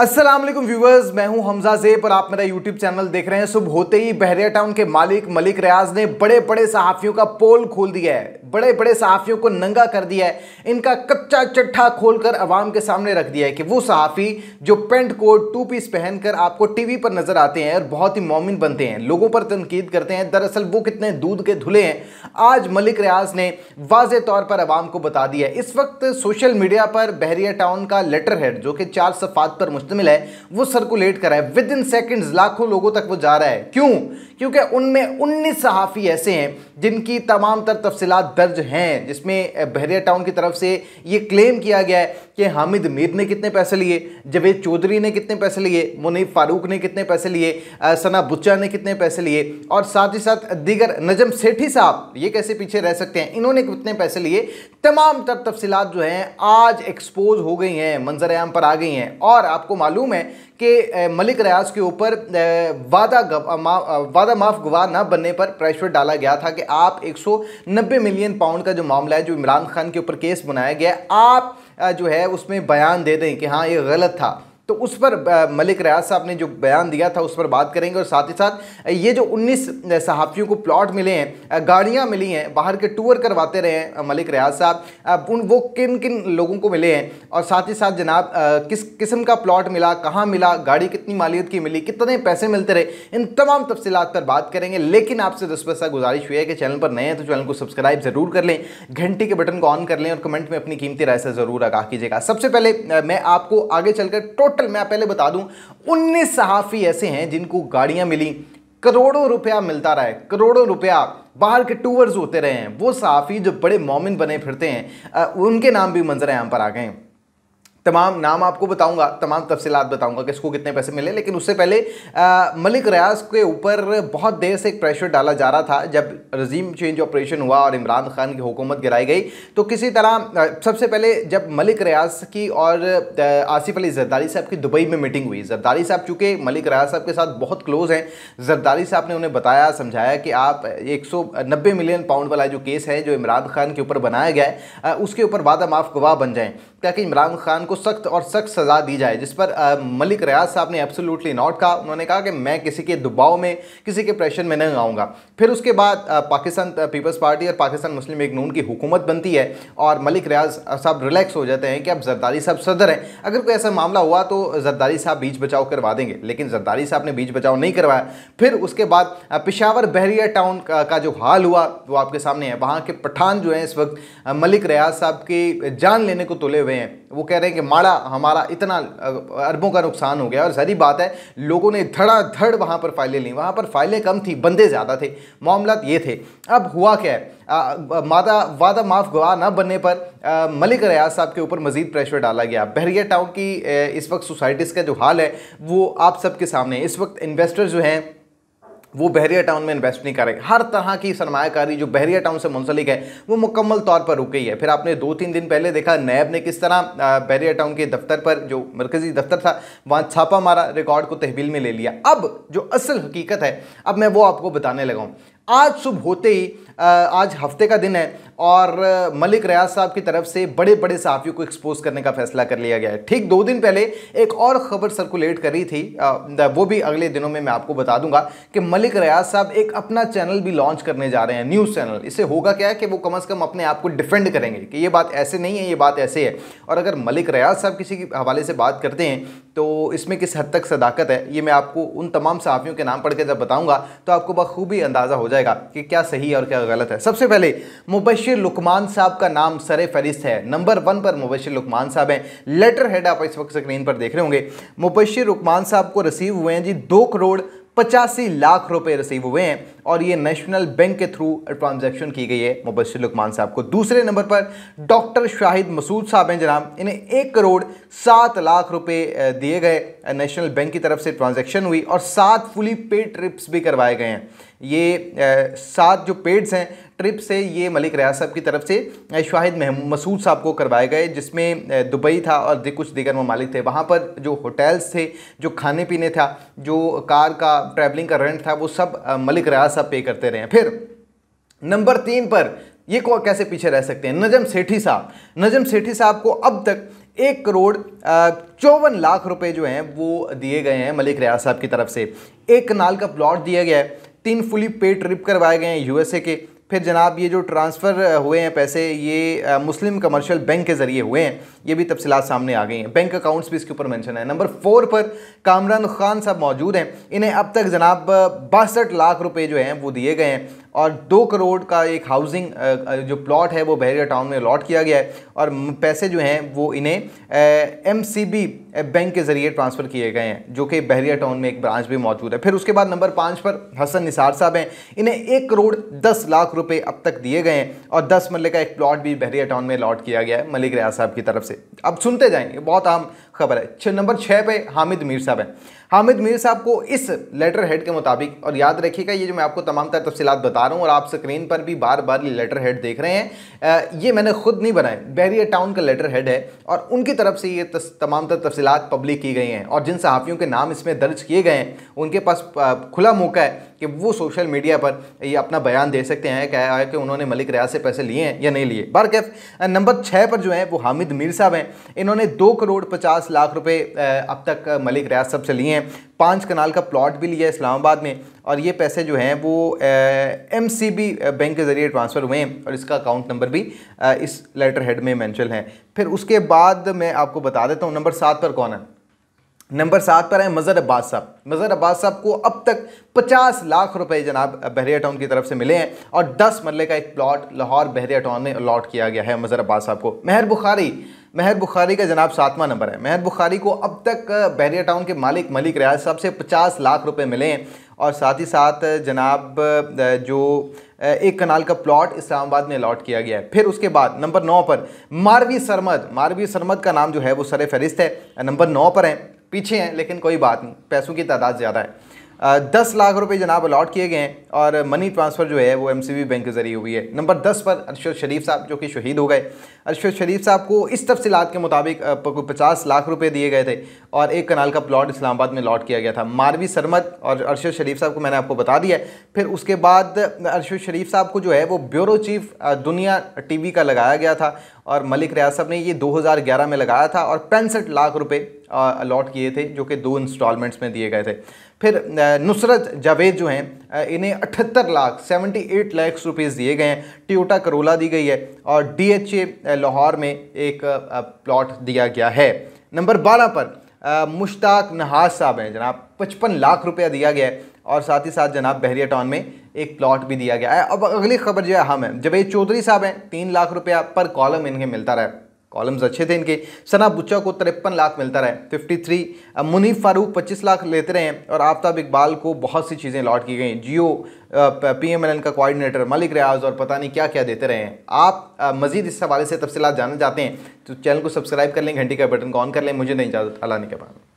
Aslam viewers मैं हूं हमजा जेब और आप मेरा यूट्यूब चैनल देख रहे हैं सुबह होते ही बहरिया टाउन के मालिक मलिक रियाज ने बड़े बड़े सहाफ़ियों का पोल खोल दिया है बड़े बड़े सहाफ़ियों को नंगा कर दिया है इनका कच्चा चट्ठा खोलकर अवाम के सामने रख दिया है कि वो सहाफ़ी जो पेंट कोट टू पीस पहनकर आपको टी वी पर नज़र आते हैं और बहुत ही मोमिन बनते हैं लोगों पर तनकीद करते हैं दरअसल वो कितने दूध के धुले हैं आज मलिक रियाज ने वाज तौर पर आवाम को बता दिया इस वक्त सोशल मीडिया पर बहरिया टाउन का लेटर हेड जो कि चार सफ़ात पर मुश्त मुफ्त मिला है वो सर्कुलेट करा है विद इन सेकेंड लाखों लोगों तक वो जा रहा है क्यों क्योंकि उनमें उन्नीस सहाफ़ी ऐसे हैं जिनकी तमाम तर तफसीत दर्ज हैं जिसमें बहरिया टाउन की तरफ से ये क्लेम किया गया है कि हामिद मीर ने कितने पैसे लिए जवेद चौधरी ने कितने पैसे लिए मुनीब फारूक ने कितने पैसे लिए सना बुच्चा ने कितने पैसे लिए और साथ ही साथ दीगर नजम सेठी साहब ये कैसे पीछे रह सकते हैं इन्होंने कितने पैसे लिए तमाम तर तफसीत जो हैं आज एक्सपोज हो गई हैं मंजर आम पर आ गई हैं और आपको आपको मालूम है कि मलिक रियाज के ऊपर वादा मा, वादा माफ़ गवाह ना बनने पर प्रेशर डाला गया था कि आप 190 मिलियन पाउंड का जो मामला है जो इमरान खान के ऊपर केस बनाया गया आप जो है उसमें बयान दे दें कि हाँ ये गलत था तो उस पर मलिक रियाज साहब ने जो बयान दिया था उस पर बात करेंगे और साथ ही साथ ये जो 19 सहाफ़ियों को प्लॉट मिले हैं गाड़ियाँ मिली हैं बाहर के टूर करवाते रहे हैं मलिक रियाज साहब उन वो किन किन लोगों को मिले हैं और साथ ही साथ जनाब किस किस्म का प्लॉट मिला कहाँ मिला गाड़ी कितनी मालियत की मिली कितने पैसे मिलते रहे इन तमाम तफसीत पर बात करेंगे लेकिन आपसे दस गुजारिश हुई है कि चैनल पर नए हैं तो चैनल को सब्सक्राइब ज़रूर कर लें घंटी के बटन को ऑन कर लें और कमेंट में अपनी कीमती राय से ज़रूर आगाह कीजिएगा सबसे पहले मैं आपको आगे चलकर टोटल टोटल मैं पहले बता दूं उन्नीस सहाफ़ी ऐसे हैं जिनको गाड़ियां मिली करोड़ों रुपया मिलता रहा है करोड़ों रुपया बाहर के टूवर्स होते रहे हैं वो सहाफ़ी जो बड़े मोमिन बने फिरते हैं उनके नाम भी मंजर यहाँ पर आ गए हैं तमाम नाम आपको बताऊंगा तमाम तफसीत बताऊंगा किसको कितने पैसे मिले लेकिन उससे पहले आ, मलिक रियाज के ऊपर बहुत देर से एक प्रेशर डाला जा रहा था जब रजीम चेंज ऑपरेशन हुआ और इमरान खान की हुकूमत गिराई गई तो किसी तरह सबसे पहले जब मलिक रियाज की और आसिफ अली जरदारी साहब की दुबई में मीटिंग हुई जरदारी साहब चूँकि मलिक रियाज साहब के साथ बहुत क्लोज़ हैं जरदारी साहब ने उन्हें बताया समझाया कि आप एक मिलियन पाउंड वाला जो केस है जो इमरान खान के ऊपर बनाया गया है उसके ऊपर वादा माफ़ गवाह बन जाएँ ताकि इमरान खान को सख्त और सख्त सज़ा दी जाए जिस पर मलिक रियाज साहब ने एब्सोल्युटली नॉट कहा उन्होंने कहा कि मैं किसी के दबाव में किसी के प्रेशर में नहीं आऊँगा फिर उसके बाद पाकिस्तान पीपल्स पार्टी और पाकिस्तान मुस्लिम एक नून की हुकूमत बनती है और मलिक रियाज साहब रिलैक्स हो जाते हैं कि अब जरदारी साहब सदर हैं अगर कोई ऐसा मामला हुआ तो जरदारी साहब बीच बचाव करवा देंगे लेकिन जरदारी साहब ने बीच बचाव नहीं करवाया फिर उसके बाद पिशावर बहरिया टाउन का जो हाल हुआ वो आपके सामने है वहाँ के पठान जो हैं इस वक्त मलिक रियाज साहब की जान लेने को तुले हुए हुए हैं वो कह रहे हैं कि माड़ा हमारा इतना अरबों का नुकसान हो गया और सारी बात है लोगों ने धड़ाधड़ वहाँ पर फाइलें ली वहाँ पर फाइलें कम थी बंदे ज़्यादा थे मामला ये थे अब हुआ क्या है मादा वादा माफ गवाह ना बनने पर मलिक रियाज साहब के ऊपर मजीद प्रेशर डाला गया बहरिया टाउन की इस वक्त सोसाइटीज़ का जो हाल है वो आप सबके सामने इस वक्त इन्वेस्टर जो हैं वो बहरिया टाउन में इन्वेस्ट नहीं करेंगे हर तरह की सरमाकारी जो बहरिया टाउन से मुंसलिक है वो मुकम्मल तौर पर रुक गई है फिर आपने दो तीन दिन पहले देखा नैब ने किस तरह बहरिया टाउन के दफ्तर पर जो मरकजी दफ्तर था वहाँ छापा मारा रिकॉर्ड को तहवील में ले लिया अब जो असल हकीकत है अब मैं वो आपको बताने लगाऊँ आज सुबह होते ही आज हफ्ते का दिन है और मलिक रियाज साहब की तरफ से बड़े बड़े सहाफ़ियों को एक्सपोज करने का फैसला कर लिया गया है ठीक दो दिन पहले एक और खबर सर्कुलेट कर रही थी वो भी अगले दिनों में मैं आपको बता दूंगा कि मलिक रियाज साहब एक अपना चैनल भी लॉन्च करने जा रहे हैं न्यूज़ चैनल इससे होगा क्या है कि वो कम अज़ कम अपने आप को डिफेंड करेंगे कि ये बात ऐसे नहीं है ये बात ऐसे है और अगर मलिक रियाज साहब किसी के हवाले से बात करते हैं तो इसमें किस हद तक सदाकत है ये मैं आपको उन तमाम सहाफ़ियों के नाम पढ़ के जब बताऊँगा तो आपको बखूबी अंदाज़ा हो जाएगा कि क्या सही है और क्या गलत है सबसे पहले मुबशिर लुकमान साहब का नाम सरे फहरिस्त है नंबर वन पर मुबशिर लुकमान साहब हैं लेटर हेड आप इस वक्त स्क्रीन पर देख रहे होंगे मुबशिर लुकमान साहब को रिसीव हुए हैं जी दो करोड़ पचासी लाख रुपए रिसीव हुए हैं और ये नेशनल बैंक के थ्रू ट्रांजैक्शन की गई है मुबशर लुकमान साहब को दूसरे नंबर पर डॉक्टर शाहिद मसूद साहब हैं जनाब इन्हें एक करोड़ सात लाख रुपए दिए गए नेशनल बैंक की तरफ से ट्रांजैक्शन हुई और सात फुली पेड ट्रिप्स भी करवाए गए हैं ये सात जो पेड्स हैं ट्रिप से ये मलिक रियाज साहब की तरफ से शाहिद मसूद साहब को करवाए गए जिसमें दुबई था और कुछ दीगर ममालिक थे वहाँ पर जो होटल्स थे जो खाने पीने था जो कार का ट्रैवलिंग का रेंट था वो सब मलिक रियाज साहब पे करते रहे फिर नंबर तीन पर ये को कैसे पीछे रह सकते हैं नजम सेठी साहब नजम सेठी साहब को अब तक एक करोड़ चौवन लाख रुपए जो हैं वो दिए गए हैं मलिक रियाज साहब की तरफ से एक कनाल का प्लॉट दिया गया है तीन फुली पेड ट्रिप करवाए गए हैं यूएसए के फिर जनाब ये जो ट्रांसफ़र हुए हैं पैसे ये मुस्लिम कमर्शियल बैंक के ज़रिए हुए हैं ये भी तफसीत सामने आ गई हैं बैंक अकाउंट्स भी इसके ऊपर मेंशन है नंबर फोर पर कामरान खान साहब मौजूद हैं इन्हें अब तक जनाब बासठ लाख रुपए जो हैं वो दिए गए हैं और दो करोड़ का एक हाउसिंग जो प्लॉट है वो बहरिया टाउन में अलॉट किया गया है और पैसे जो हैं वो इन्हें एम बैंक के ज़रिए ट्रांसफ़र किए गए हैं जो कि बहरिया टाउन में एक ब्रांच भी मौजूद है फिर उसके बाद नंबर पाँच पर हसन निसार साहब हैं इन्हें एक करोड़ दस लाख रुपए अब तक दिए गए हैं और दस मरले का एक प्लॉट भी बहरिया टाउन में अलॉट किया गया है मलिक रियाज साहब की तरफ से अब सुनते जाएंगे बहुत अहम खबर है नंबर छः पे हामिद मीर साहब हैं हामिद मीर साहब को इस लेटर हेड के मुताबिक और याद रखिएगा ये जो मैं आपको तमाम तर तफसीत बता बता रहा हूँ और आप स्क्रीन पर भी बार बार ये लेटर हेड देख रहे हैं ये मैंने खुद नहीं बनाए बैरियर टाउन का लेटर हेड है और उनकी तरफ से ये तमाम तर तफसीत पब्लिक की गई हैं और जिन सहाफ़ियों के नाम इसमें दर्ज किए गए हैं उनके पास खुला मौका है कि वो सोशल मीडिया पर ये अपना बयान दे सकते हैं क्या है कि उन्होंने मलिक रियाज से पैसे लिए हैं या नहीं लिए कैफ़ नंबर छः पर जो है वो हामिद मीर साहब हैं इन्होंने दो करोड़ पचास लाख रुपये अब तक मलिक रियाज साहब से लिए हैं पाँच कनाल का प्लॉट भी लिया इस्लामाबाद में और ये पैसे जो हैं वो एम सी बी बैंक के ज़रिए ट्रांसफ़र हुए हैं और इसका अकाउंट नंबर भी आ, इस लेटर हेड में मैंशन है फिर उसके बाद मैं आपको बता देता हूँ नंबर सात पर कौन है नंबर सात पर हैं मज़र अब्बास साहब मज़र अब्बास साहब को अब तक 50 लाख रुपए जनाब बहरिया टाउन की तरफ से मिले हैं और 10 मरले का एक प्लॉट लाहौर बहरिया टाउन में अलॉट किया गया है मज़र अब्बास साहब को महर बुखारी महर बुखारी का जनाब सातवां नंबर है महर बुखारी को अब तक बहरिया टाउन के मालिक मलिक रियाज साहब से पचास लाख रुपये मिले हैं और साथ ही साथ जनाब जो एक कनाल का प्लॉट इस्लामाबाद में अलॉट किया गया है फिर उसके बाद नंबर नौ पर मारवी सरमद मारवी सरमद का नाम जो है वो सर फहरिस्त है नंबर नौ पर है पीछे हैं लेकिन कोई बात नहीं पैसों की तादाद ज़्यादा है दस लाख रुपए जनाब अलाट किए गए हैं और मनी ट्रांसफ़र जो है वो एमसीबी बैंक के ज़रिए हुई है नंबर दस पर अरशद शरीफ साहब जो कि शहीद हो गए अरशद शरीफ साहब को इस तफसीत के मुताबिक पचास लाख रुपए दिए गए थे और एक कनाल का प्लॉट इस्लामाबाद में लॉट किया गया था मारवी सरमद और अरशद शरीफ साहब को मैंने आपको बता दिया फिर उसके बाद अरशद शरीफ साहब को जो है वो ब्यूरो चीफ दुनिया टी का लगाया गया था और मलिक रियाज साहब ने ये 2011 में लगाया था और पैंसठ लाख रुपए अलॉट किए थे जो कि दो इंस्टॉलमेंट्स में दिए गए थे फिर नुसरत जावेद जो हैं इन्हें अठहत्तर लाख 78 लाख रुपीज़ दिए गए हैं ट्योटा करोला दी गई है और डीएचए लाहौर में एक प्लॉट दिया गया है नंबर बारह पर मुश्ताक नहाज साहब हैं जनाब पचपन लाख रुपया दिया गया है और साथ ही साथ जनाब बहरिया टाउन में एक प्लॉट भी दिया गया है अब अगली खबर जो है हम है जब ये चौधरी साहब हैं तीन लाख रुपया पर कॉलम इनके मिलता रहा कॉलम्स अच्छे थे इनके सना बुच्चा को तिरपन लाख मिलता रहा है फिफ्टी थ्री मुनीफ फारूक पच्चीस लाख लेते रहे हैं और आफ्ताब इकबाल को बहुत सी चीज़ें लॉट की गई Geo P M L N का कोऑर्डिनेटर मलिक रियाज और पता नहीं क्या क्या देते रहे हैं आप मजीद इस हवाले से तफसीत जानना चाहते हैं तो चैनल को सब्सक्राइब कर लें घंटी का बटन को ऑन कर लें मुझे नहीं इजाज़त अल्लाह के बाद